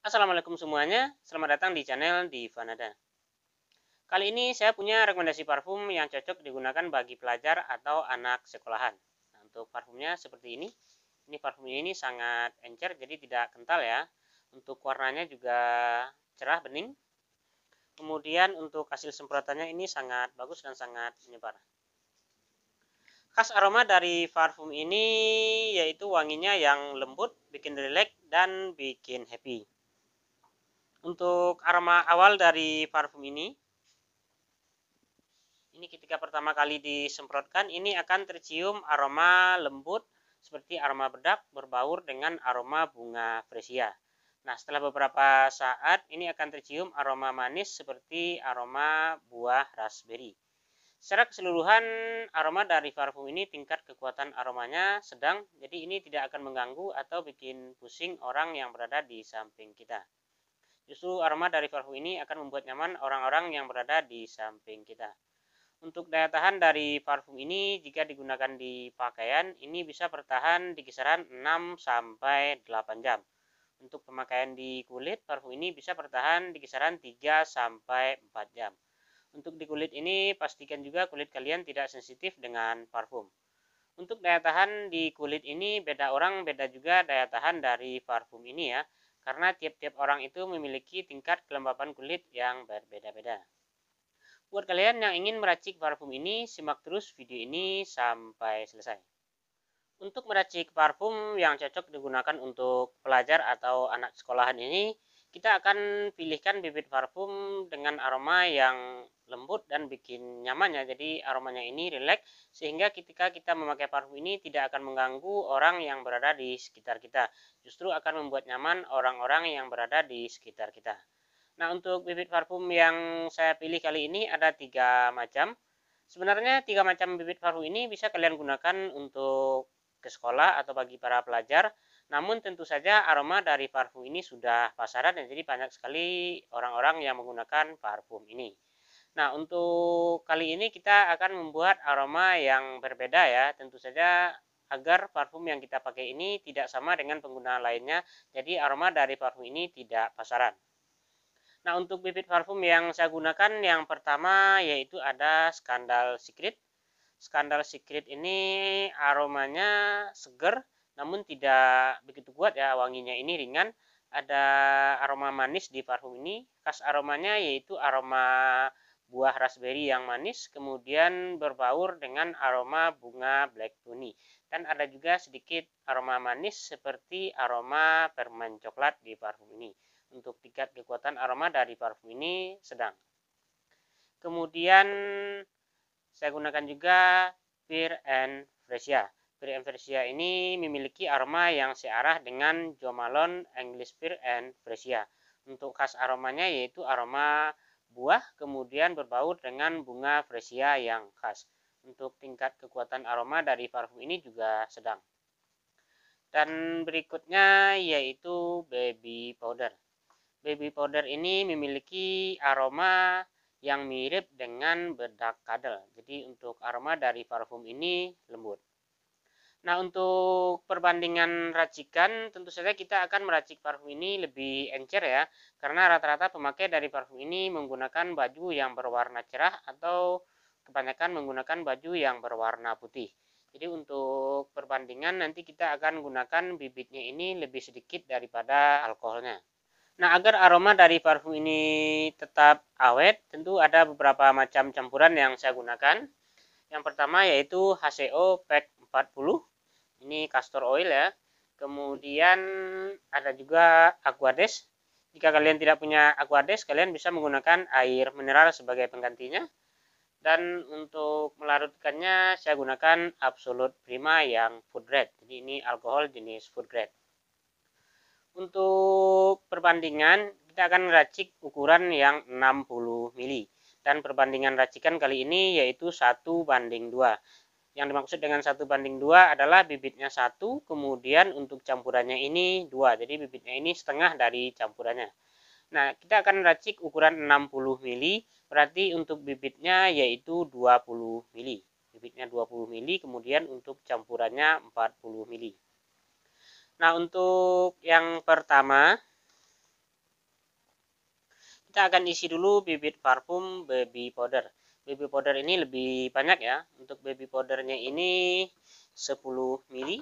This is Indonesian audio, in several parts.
Assalamualaikum semuanya, selamat datang di channel di Vanada. Kali ini saya punya rekomendasi parfum yang cocok digunakan bagi pelajar atau anak sekolahan. Nah, untuk parfumnya seperti ini. Ini parfumnya ini sangat encer jadi tidak kental ya. Untuk warnanya juga cerah bening. Kemudian untuk hasil semprotannya ini sangat bagus dan sangat menyebar. Khas aroma dari parfum ini yaitu wanginya yang lembut, bikin rileks dan bikin happy untuk aroma awal dari parfum ini ini ketika pertama kali disemprotkan ini akan tercium aroma lembut seperti aroma bedak berbaur dengan aroma bunga fresia. Nah, setelah beberapa saat ini akan tercium aroma manis seperti aroma buah raspberry. Secara keseluruhan aroma dari parfum ini tingkat kekuatan aromanya sedang, jadi ini tidak akan mengganggu atau bikin pusing orang yang berada di samping kita. Justru aroma dari parfum ini akan membuat nyaman orang-orang yang berada di samping kita. Untuk daya tahan dari parfum ini jika digunakan di pakaian ini bisa bertahan di kisaran 6 sampai 8 jam. Untuk pemakaian di kulit, parfum ini bisa bertahan di kisaran 3 sampai 4 jam. Untuk di kulit ini pastikan juga kulit kalian tidak sensitif dengan parfum. Untuk daya tahan di kulit ini beda orang beda juga daya tahan dari parfum ini ya karena tiap-tiap orang itu memiliki tingkat kelembapan kulit yang berbeda-beda. Buat kalian yang ingin meracik parfum ini, simak terus video ini sampai selesai. Untuk meracik parfum yang cocok digunakan untuk pelajar atau anak sekolahan ini, kita akan pilihkan bibit parfum dengan aroma yang lembut dan bikin nyaman ya. Jadi aromanya ini rileks sehingga ketika kita memakai parfum ini tidak akan mengganggu orang yang berada di sekitar kita. Justru akan membuat nyaman orang-orang yang berada di sekitar kita. Nah untuk bibit parfum yang saya pilih kali ini ada tiga macam. Sebenarnya tiga macam bibit parfum ini bisa kalian gunakan untuk ke sekolah atau bagi para pelajar namun tentu saja aroma dari parfum ini sudah pasaran dan jadi banyak sekali orang-orang yang menggunakan parfum ini. Nah, untuk kali ini kita akan membuat aroma yang berbeda ya. Tentu saja agar parfum yang kita pakai ini tidak sama dengan pengguna lainnya. Jadi aroma dari parfum ini tidak pasaran. Nah, untuk bibit parfum yang saya gunakan yang pertama yaitu ada Skandal Secret. Skandal Secret ini aromanya seger namun tidak begitu kuat ya wanginya ini ringan ada aroma manis di parfum ini khas aromanya yaitu aroma buah raspberry yang manis kemudian berbaur dengan aroma bunga black tuni dan ada juga sedikit aroma manis seperti aroma permen coklat di parfum ini untuk tingkat kekuatan aroma dari parfum ini sedang kemudian saya gunakan juga Pear and Fresia ya. Spear and ini memiliki aroma yang searah dengan Jomalon English Spear and Untuk khas aromanya yaitu aroma buah, kemudian berbaur dengan bunga Fresia yang khas. Untuk tingkat kekuatan aroma dari parfum ini juga sedang. Dan berikutnya yaitu baby powder. Baby powder ini memiliki aroma yang mirip dengan bedak kadal. Jadi untuk aroma dari parfum ini lembut. Nah, untuk perbandingan racikan, tentu saja kita akan meracik parfum ini lebih encer ya, karena rata-rata pemakai dari parfum ini menggunakan baju yang berwarna cerah atau kebanyakan menggunakan baju yang berwarna putih. Jadi untuk perbandingan nanti kita akan gunakan bibitnya ini lebih sedikit daripada alkoholnya. Nah, agar aroma dari parfum ini tetap awet, tentu ada beberapa macam campuran yang saya gunakan. Yang pertama yaitu HCO Pack 40 ini castor oil ya kemudian ada juga aquades jika kalian tidak punya aquades kalian bisa menggunakan air mineral sebagai penggantinya dan untuk melarutkannya saya gunakan absolute prima yang food grade jadi ini alkohol jenis food grade untuk perbandingan kita akan racik ukuran yang 60 mili dan perbandingan racikan kali ini yaitu 1 banding 2 yang dimaksud dengan satu banding dua adalah bibitnya satu, kemudian untuk campurannya ini dua. Jadi bibitnya ini setengah dari campurannya. Nah, kita akan racik ukuran 60 mili, berarti untuk bibitnya yaitu 20 mili. Bibitnya 20 mili, kemudian untuk campurannya 40 mili. Nah, untuk yang pertama, kita akan isi dulu bibit parfum baby powder baby powder ini lebih banyak ya untuk baby powdernya ini 10 mili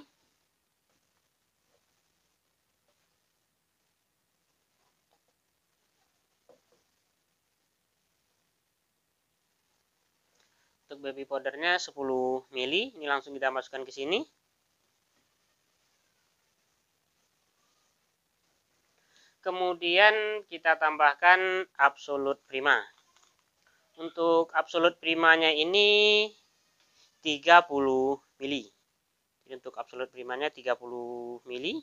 untuk baby powdernya 10 mili ini langsung kita masukkan ke sini kemudian kita tambahkan absolute prima untuk absolut primanya ini 30 mili. Jadi untuk absolut primanya 30 mili.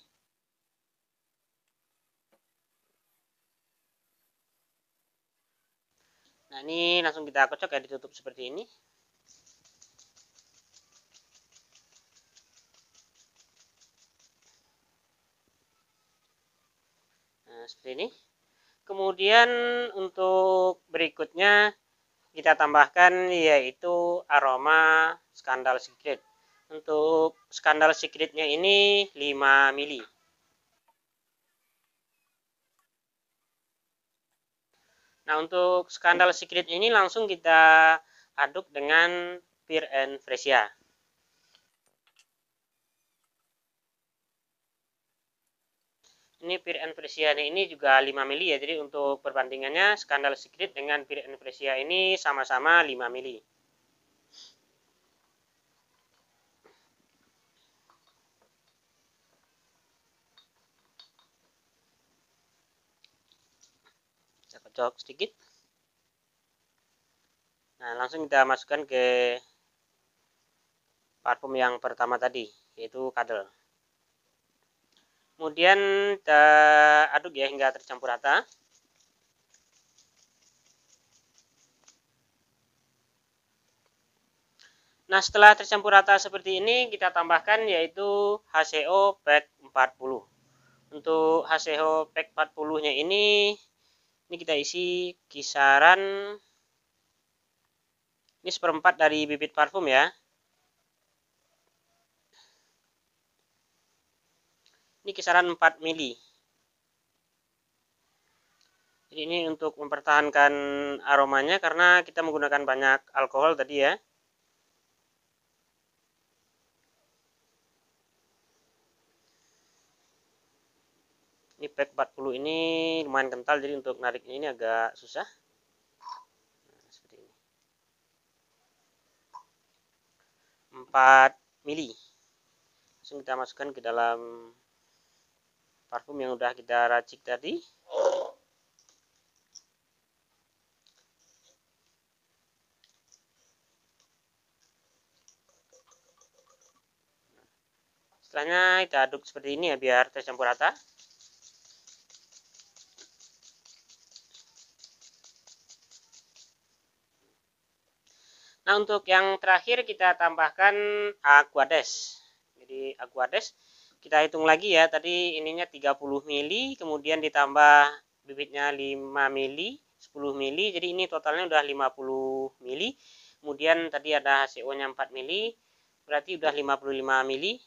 Nah, ini langsung kita kocok ya ditutup seperti ini. Nah, seperti ini. Kemudian untuk berikutnya kita tambahkan yaitu aroma skandal secret. Untuk skandal secretnya ini 5 mili. Nah, untuk skandal secret ini langsung kita aduk dengan pure and Fresia. ini Pir and ini juga 5 mili ya jadi untuk perbandingannya skandal secret dengan Pir and ini sama-sama 5 mili saya kocok sedikit nah langsung kita masukkan ke parfum yang pertama tadi yaitu kadal Kemudian aduk ya hingga tercampur rata. Nah, setelah tercampur rata seperti ini, kita tambahkan yaitu HCO pack 40. Untuk HCO pack 40-nya ini, ini kita isi kisaran, ini seperempat dari bibit parfum ya. Ini kisaran 4 mili. Jadi ini untuk mempertahankan aromanya karena kita menggunakan banyak alkohol tadi ya. Ini pack 40 ini lumayan kental jadi untuk narik ini agak susah. empat nah, seperti ini. 4 mili langsung kita masukkan ke dalam parfum yang udah kita racik tadi setelahnya kita aduk seperti ini ya biar tercampur rata nah untuk yang terakhir kita tambahkan aquades jadi aquades kita hitung lagi ya tadi ininya 30 mili kemudian ditambah bibitnya 5 mili 10 mili jadi ini totalnya udah 50 mili kemudian tadi ada CO nya 4 mili berarti udah 55 mili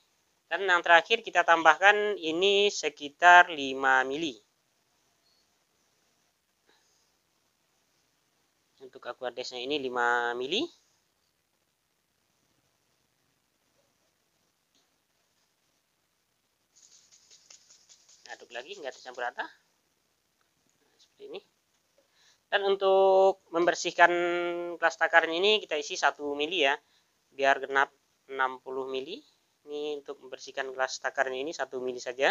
dan yang terakhir kita tambahkan ini sekitar 5 mili untuk aquadesnya ini 5 mili diaduk lagi nggak tercampur rata nah, seperti ini dan untuk membersihkan kelas takarnya ini kita isi 1 mili ya biar genap 60 mili ini untuk membersihkan kelas takarnya ini 1 mili saja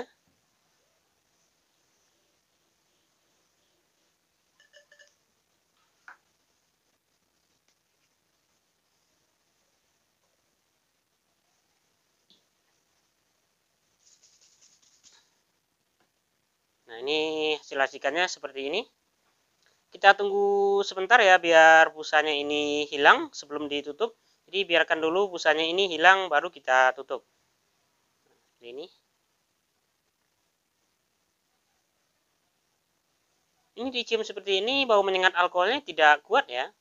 Nah, ini hasil racikannya seperti ini. Kita tunggu sebentar ya biar busanya ini hilang sebelum ditutup. Jadi biarkan dulu busanya ini hilang baru kita tutup. Seperti nah, ini. Ini dicium seperti ini, bau menyengat alkoholnya tidak kuat ya.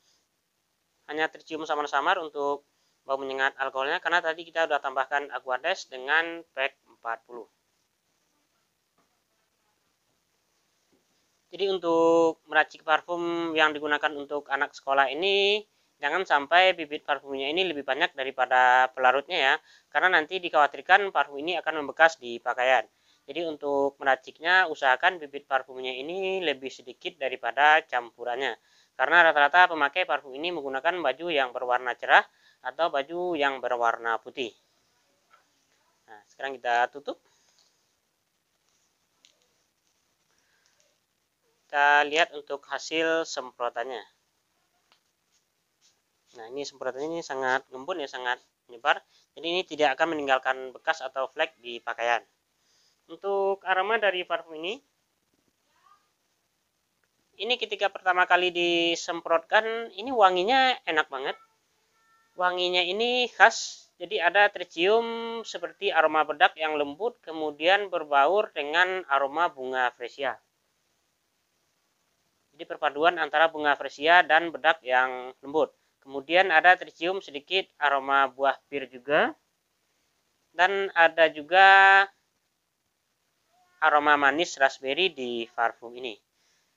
Hanya tercium samar-samar untuk bau menyengat alkoholnya karena tadi kita sudah tambahkan aquades dengan pack 40. Jadi untuk meracik parfum yang digunakan untuk anak sekolah ini jangan sampai bibit parfumnya ini lebih banyak daripada pelarutnya ya karena nanti dikhawatirkan parfum ini akan membekas di pakaian. Jadi untuk meraciknya usahakan bibit parfumnya ini lebih sedikit daripada campurannya. Karena rata-rata pemakai parfum ini menggunakan baju yang berwarna cerah atau baju yang berwarna putih. Nah, sekarang kita tutup. Kita lihat untuk hasil semprotannya. Nah, ini semprotannya ini sangat ngembun ya, sangat menyebar. Jadi ini tidak akan meninggalkan bekas atau flek di pakaian. Untuk aroma dari parfum ini, ini ketika pertama kali disemprotkan, ini wanginya enak banget. Wanginya ini khas jadi ada tercium seperti aroma bedak yang lembut kemudian berbaur dengan aroma bunga fresia. Jadi perpaduan antara bunga fresia dan bedak yang lembut. Kemudian ada tercium sedikit aroma buah pir juga. Dan ada juga aroma manis raspberry di parfum ini.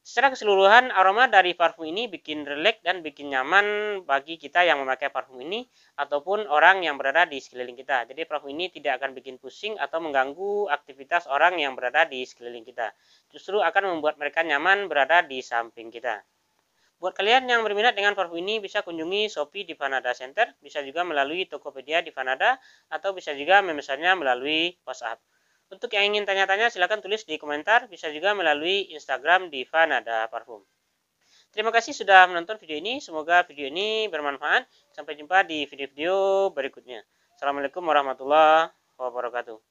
Secara keseluruhan aroma dari parfum ini bikin rileks dan bikin nyaman bagi kita yang memakai parfum ini ataupun orang yang berada di sekeliling kita. Jadi parfum ini tidak akan bikin pusing atau mengganggu aktivitas orang yang berada di sekeliling kita. Justru akan membuat mereka nyaman berada di samping kita. Buat kalian yang berminat dengan parfum ini bisa kunjungi Shopee di Vanada Center, bisa juga melalui Tokopedia di Vanada atau bisa juga memesannya melalui WhatsApp. Untuk yang ingin tanya-tanya silahkan tulis di komentar, bisa juga melalui Instagram di Vanada Parfum. Terima kasih sudah menonton video ini, semoga video ini bermanfaat. Sampai jumpa di video-video berikutnya. Assalamualaikum warahmatullahi wabarakatuh.